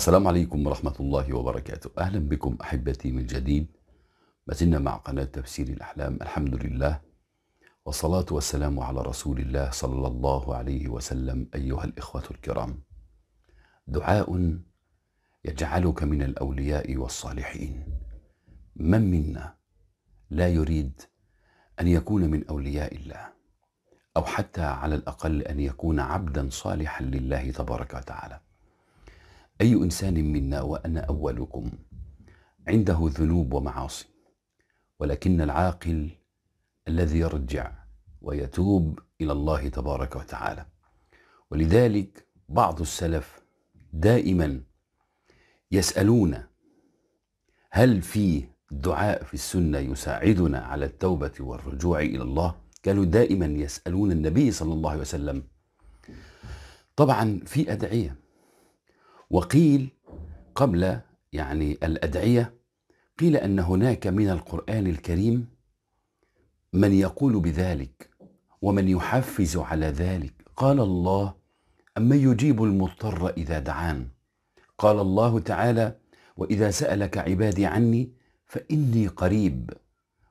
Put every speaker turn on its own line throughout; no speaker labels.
السلام عليكم ورحمة الله وبركاته أهلا بكم أحبتي من جديد ما زلنا مع قناة تفسير الأحلام الحمد لله والصلاة والسلام على رسول الله صلى الله عليه وسلم أيها الإخوة الكرام دعاء يجعلك من الأولياء والصالحين من منا لا يريد أن يكون من أولياء الله أو حتى على الأقل أن يكون عبدا صالحا لله تبارك وتعالى أي إنسان منا وأنا أولكم عنده ذنوب ومعاصي ولكن العاقل الذي يرجع ويتوب إلى الله تبارك وتعالى ولذلك بعض السلف دائما يسألون هل في دعاء في السنة يساعدنا على التوبة والرجوع إلى الله كانوا دائما يسألون النبي صلى الله عليه وسلم طبعا في أدعية وقيل قبل يعني الأدعية قيل أن هناك من القرآن الكريم من يقول بذلك ومن يحفز على ذلك قال الله أما يجيب المضطر إذا دعان قال الله تعالى وإذا سألك عبادي عني فإني قريب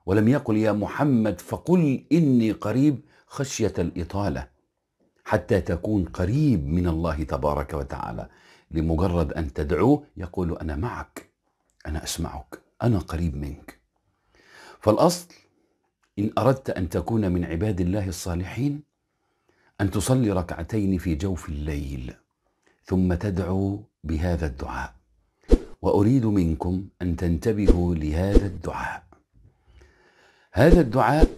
ولم يقل يا محمد فقل إني قريب خشية الإطالة حتى تكون قريب من الله تبارك وتعالى لمجرد أن تدعوه يقول أنا معك أنا أسمعك أنا قريب منك فالأصل إن أردت أن تكون من عباد الله الصالحين أن تصلي ركعتين في جوف الليل ثم تدعو بهذا الدعاء وأريد منكم أن تنتبهوا لهذا الدعاء هذا الدعاء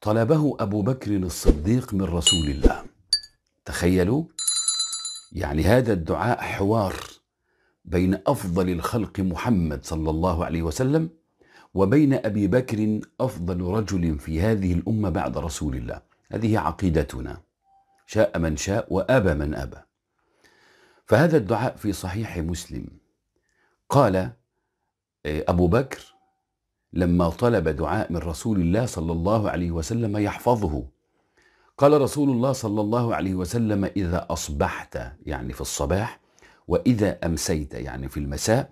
طلبه أبو بكر الصديق من رسول الله تخيلوا يعني هذا الدعاء حوار بين أفضل الخلق محمد صلى الله عليه وسلم وبين أبي بكر أفضل رجل في هذه الأمة بعد رسول الله هذه عقيدتنا شاء من شاء وأبى من أبى فهذا الدعاء في صحيح مسلم قال آه، أبو بكر لما طلب دعاء من رسول الله صلى الله عليه وسلم يحفظه قال رسول الله صلى الله عليه وسلم إذا أصبحت يعني في الصباح وإذا أمسيت يعني في المساء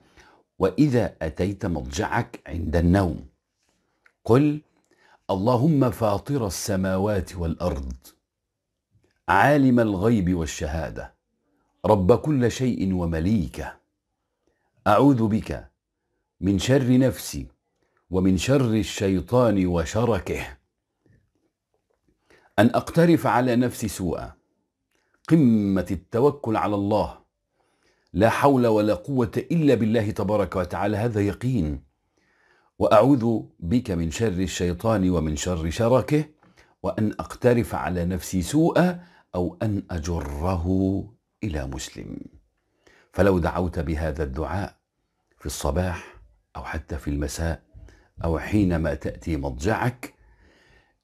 وإذا أتيت مضجعك عند النوم قل اللهم فاطر السماوات والأرض عالم الغيب والشهادة رب كل شيء ومليكه أعوذ بك من شر نفسي ومن شر الشيطان وشركه أن أقترف على نفسي سوءا قمة التوكل على الله لا حول ولا قوة إلا بالله تبارك وتعالى هذا يقين وأعوذ بك من شر الشيطان ومن شر شركه وأن أقترف على نفسي سوءا أو أن أجره إلى مسلم فلو دعوت بهذا الدعاء في الصباح أو حتى في المساء أو حينما تأتي مضجعك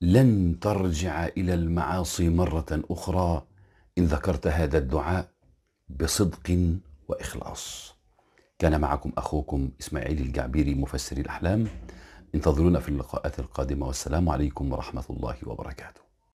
لن ترجع الى المعاصي مره اخرى ان ذكرت هذا الدعاء بصدق واخلاص. كان معكم اخوكم اسماعيل الجعبيري مفسر الاحلام انتظرونا في اللقاءات القادمه والسلام عليكم ورحمه الله وبركاته.